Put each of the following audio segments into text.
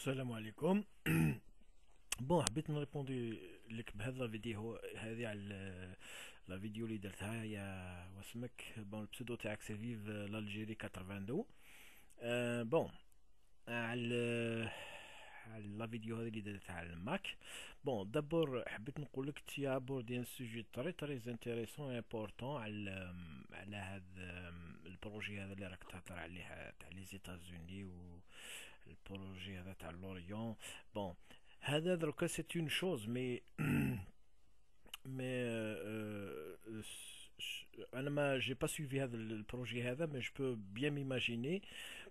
السلام عليكم بون حبيت نريبوندي لك بهذا الفيديو هذه على لا فيديو اللي درتها يا واسمك بون البسيدو تاعك سي فيف لالجيري 82 آه، بون على على لا فيديو هذه اللي درتها على الماك بون دابور حبيت نقول لك تي ابوردي ان سوجي تري تري انتريسون امبورطون على على هذا البروجي هذا اللي راك تهضر عليه تاع لي زيتازوني و le projet à à l'Orient. Bon, c'est une chose, mais. mais. Euh, je euh, pas suivi le projet mais je peux bien m'imaginer.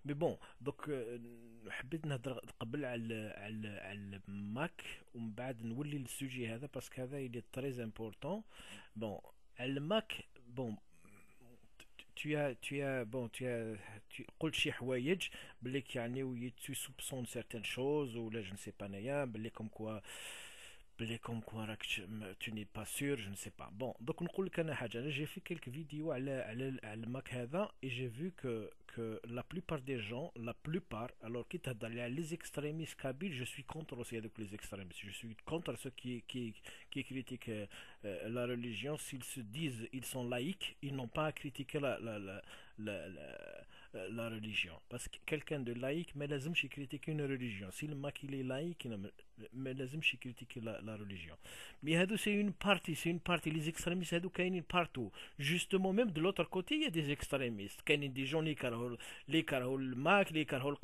Mais bon, donc. Je vais le Mac, ou bad le sujet parce que il est très important. Bon, le Mac, bon tu as tu as bon tu as tu قلت شي حوايج بليك يعني tu soupçonnes certaines choses ou là je ne sais pas n'ayant بلي comme quoi les tu n'es pas sûr, je ne sais pas. Bon, donc quelque haja. J'ai fait quelques vidéos à l'al-maq et j'ai vu que la plupart des gens, la plupart, alors qu'ils t'adallaient les extrémistes je suis contre aussi les extrémistes. Je suis contre ceux qui critiquent euh, la religion. S'ils se disent ils sont laïcs, ils n'ont pas à critiquer la euh, religion parce que quelqu'un de laïc, mais la zombie critique une religion. s'il le est laïc, il n'a pas mais faut chi critiquer la, religion mais hado c'est une partie c'est une partie les extrémistes hado kainin partout justement même de l'autre côté il y a des extrémistes kainin des gens les karol les karol mak les karol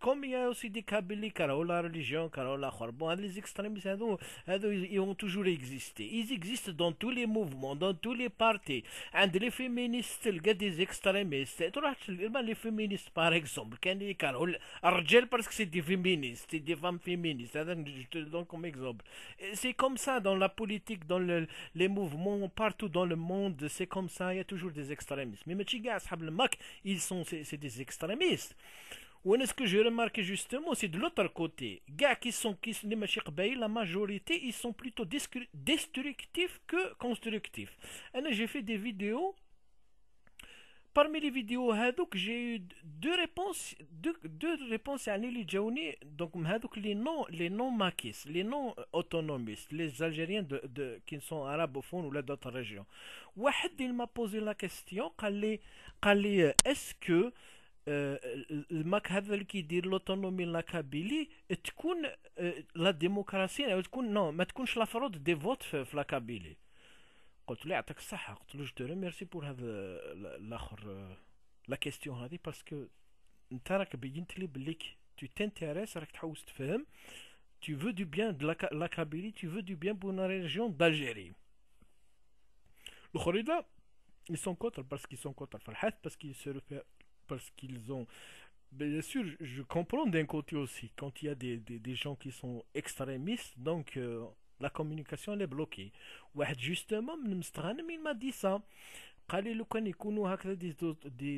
comme il y a aussi des kabil la religion karol la khorb bon, les extrémistes hado hado ils ont toujours existé ils existent dans tous les mouvements dans tous les partis and les féministes a des extrémistes tu vois ben, les féministes par exemple kainin karol rjel parce que c'est des féministes c'est des femmes féministes hein, je te donne comme exemple. C'est comme ça dans la politique, dans les mouvements, partout dans le monde, c'est comme ça, il y a toujours des extrémistes. Mais ils sont c'est des extrémistes. Ou est-ce que j'ai remarqué justement, c'est de l'autre côté. Gars qui sont, qui sont la majorité, ils sont plutôt destructifs que constructifs. J'ai fait des vidéos parmi les vidéos j'ai eu deux réponses deux, deux réponses à اللي Donc, les non les non maquis les non euh, autonomistes les algériens de, de qui sont arabophones ou d'autres régions واحد il m'a posé la question قال لي قال لي est-ce que euh, euh, l'autonomie هذا la كيدير لوتونومي la تكون Non, ديموكراسي تكون نو ما la لا فرود دي فوت la Kabylie قلت له يعطيك الصحة قلت له جو ميرسي pour tu t'intéresses tu veux du bien de la Kabylie tu veux du bien pour la région d'Algérie Les autres ils sont contre parce qu'ils sont contre parce qu'ils se parce qu'ils ont Bien sûr, je comprends d'un côté aussi, quand il y a des, des, gens qui sont extrémistes, donc euh, la communication est bloquée. Ouais, justement, M. m'a dit ça. Allez, les connaissons hack des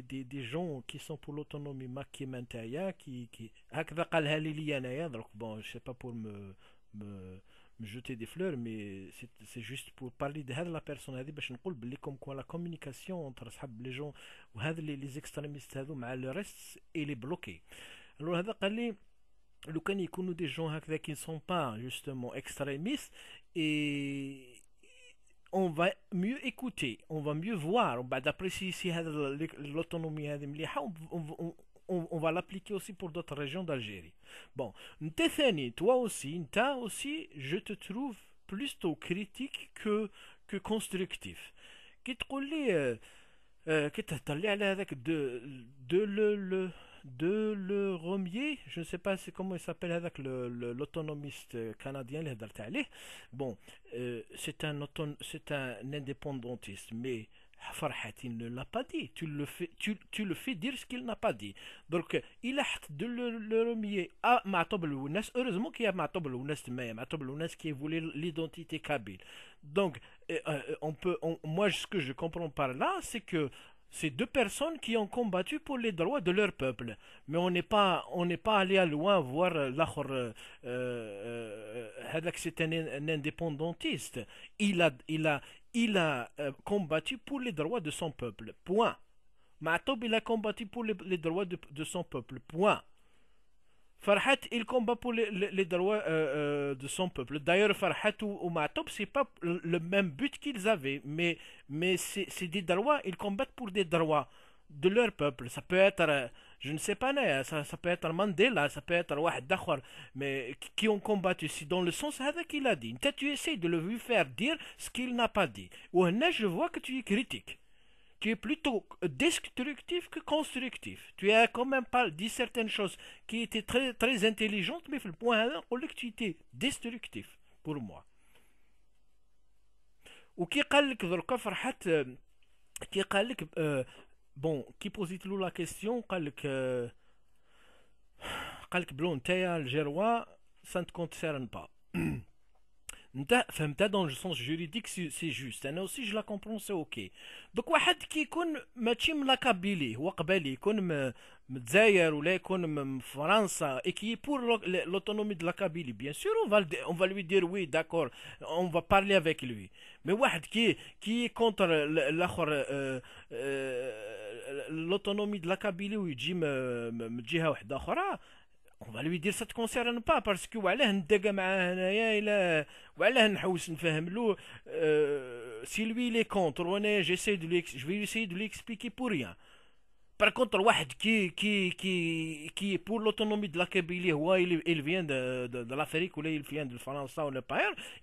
des des gens qui sont pour l'autonomie maquée mentale qui qui hack va caler les liens donc bon je sais pas pour me me me jeter des fleurs mais c'est c'est juste pour parler de la personne elle dit ben je ne coule pas comme quoi la communication entre les gens ou les extrémistes ça le reste elle est bloquée. alors hack allez le nous des gens qui ne sont pas justement extrémistes et on va mieux écouter, on va mieux voir, bah, on va d'apprécier l'autonomie on, on, on va l'appliquer aussi pour d'autres régions d'Algérie. Bon, Ntéthani, toi aussi, Nta aussi, je te trouve plutôt critique que, que constructif. qu'est-ce euh, euh, que tu as avec de, de le, le de Le Romier, je ne sais pas comment il s'appelle avec l'autonomiste le, l'autonomiste canadien, bon, euh, c'est un, c'est un indépendantiste, mais Farhat, il ne l'a pas dit. Tu le fais, tu, tu le fais dire ce qu'il n'a pas dit. Donc, il a de le, remier à Heureusement qu'il y a Matob Lounas mais qui voulait l'identité kabyle. Donc, euh, euh, on peut, moi, ce que je comprends par là, c'est que c'est deux personnes qui ont combattu pour les droits de leur peuple. Mais on n'est pas, on n'est pas allé à loin voir l'achor euh, euh, euh, euh c'est un, indépendantiste. Il a, combattu pour les droits de son peuple. Point. Matob il a combattu pour les, droits de son peuple. Point. Farhat, il combat pour les, droits de son peuple. D'ailleurs, Farhat ou, ou ce n'est pas le même but qu'ils avaient, mais, mais c'est des droits, ils combattent pour des droits de leur peuple. Ça peut être, je ne sais pas, ça, ça peut être Mandela, ça peut être Wahid Dakhwar, mais qui ont combattu. C'est dans le sens qu'il a dit. Tu essaies de le lui faire dire ce qu'il n'a pas dit. Ou là, je vois que tu es critique tu es plutôt destructif que constructif. Tu as quand même pas dit certaines choses qui étaient très, très intelligentes, mais le point là, tu étais destructif pour moi. Ou qui pose euh, euh, bon, qui posait la question, euh, Blond, ça ne te concerne pas. dans le sens juridique c'est juste انا hein, aussi je la comprends c'est OK donc واحد كي يكون ماشي ملاكابيلي هو قبالي يكون متزاير ولا يكون من فرنسا et qui est pour l'autonomie de la Kabylie bien sûr on va on va lui dire oui d'accord on va parler avec lui mais واحد qui qui est contre euh, euh, l'autonomie de la Kabylie dit me جهه واحده autre, on va lui dire ça te concerne pas parce que euh, si lui il on الى peut نحوس essayer de lui expliquer pour rien par contre Wahid qui qui qui l'autonomie pour l'autonomie Kabylie, la il vient de l'Afrique ou il vient de France ou le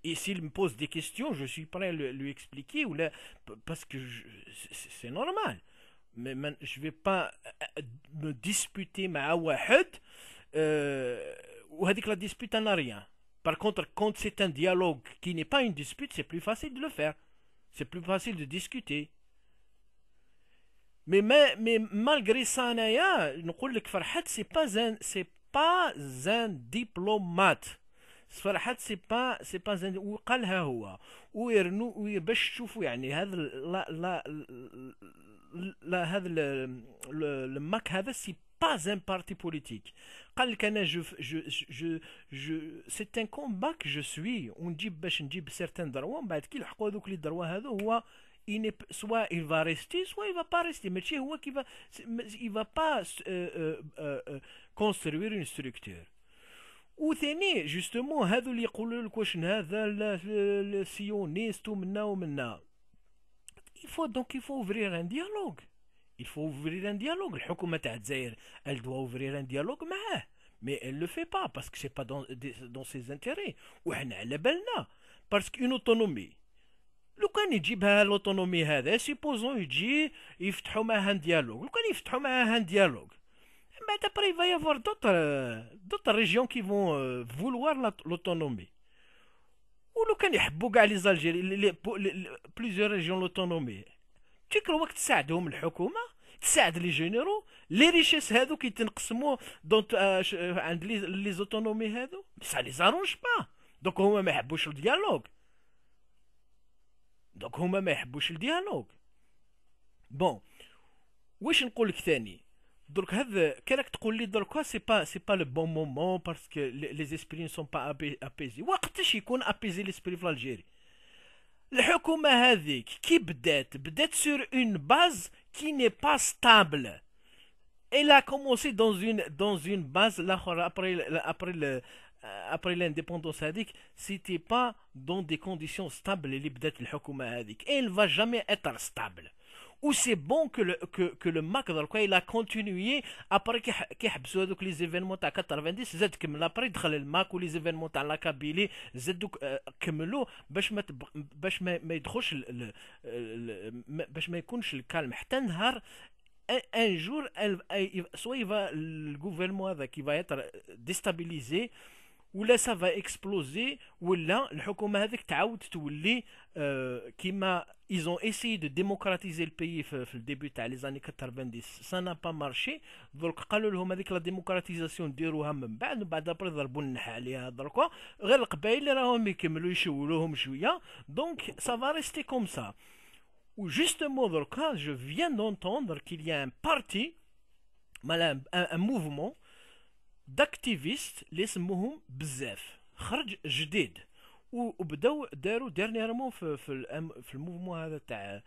et s'il me pose des questions je suis prêt à lui, expliquer parce que c'est normal mais je vais pas euh, euh, me disputer ma Wahid la euh, la dispute n'a rien. par contre, quand c'est un dialogue qui n'est pas une dispute, c'est plus facile de le faire. C'est plus facile de discuter. Mais, mais, mais malgré ça, Farhat, c'est pas un, c'est pas un diplomate. Farhad c'est pas, pas un, ou قالها ou pas un parti politique. c'est un combat que je suis. On dit certains bah, droits, il soit il va rester, soit il va pas rester. Mais il va, pas euh, euh, euh, construire une structure. il faut donc il faut ouvrir un dialogue il faut ouvrir un dialogue. Le Hukumat elle doit ouvrir un dialogue avec Mais elle ne le fait pas parce que ce n'est pas dans, ses intérêts. Ou elle est belle, Parce qu'une autonomie. Le quand ben, l'autonomie, supposons qu'il y ait un dialogue. Le quand dialogue. Mais ben, après, il va y avoir d'autres régions qui vont euh, vouloir l'autonomie. Ou le quand les plusieurs régions l'autonomie. Tu crois que ça a le Hukumat تساعد لي جينيرو لي ريشيس هادو كيتنقسموا دونت آه،, آه عند لي زوتونومي هادو سا لي زارونج با دونك هما ما يحبوش الديالوغ دونك هما ما يحبوش الديالوغ بون واش نقول لك ثاني درك هذا كانك تقول لي درك سي با سي با لو بون مومون باسكو لي زيسبري سون با ابيزي وقتاش يكون ابيزي ليسبري في الجيري Le qui peut sur une base qui n'est pas stable. Elle a commencé dans une base, après l'indépendance Hadik, c'était n'était pas dans des conditions stables, le Hukouma Hadik. Et elle ne va jamais être stable ou c'est bon que le, que, que le Mac, dans il a continué, après qu'il a donc les événements à 90, zed comme l'après, il le Mac ou les événements à euh, la Kabylie, zed donc, comme l'eau, باش ما باش le يدخلش me ما le calme. حتى un jour, elle, soit il va, le gouvernement qui va être déstabilisé, ou là ça va exploser, ou là, le gouvernement euh, les qui ma ils ont essayé de démocratiser le pays au début des années 90 ça n'a pas marché donc dit que hum la démocratisation ديروها من بعد بعد après ضربوا النحا عليها درك غير القبائل راهم يكملوا يشولوهم شويه donc ça va rester comme ça ou justement je viens d'entendre qu'il y a un parti un, un, mouvement d'activistes les بزاف خرج جديد وبداو داروا ديرنييرمون في في, الأم في الموفمون هذا تاع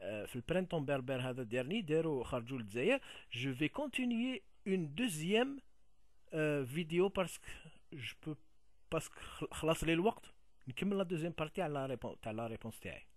آه، في البرينتون بربر هذا ديرني داروا خرجوا للجزائر جو في كونتينيي اون دوزيام فيديو باسكو جو بو باسكو خلاص لي الوقت نكمل لا دوزيام بارتي على لا ريبونس تاع لا ريبونس تاعي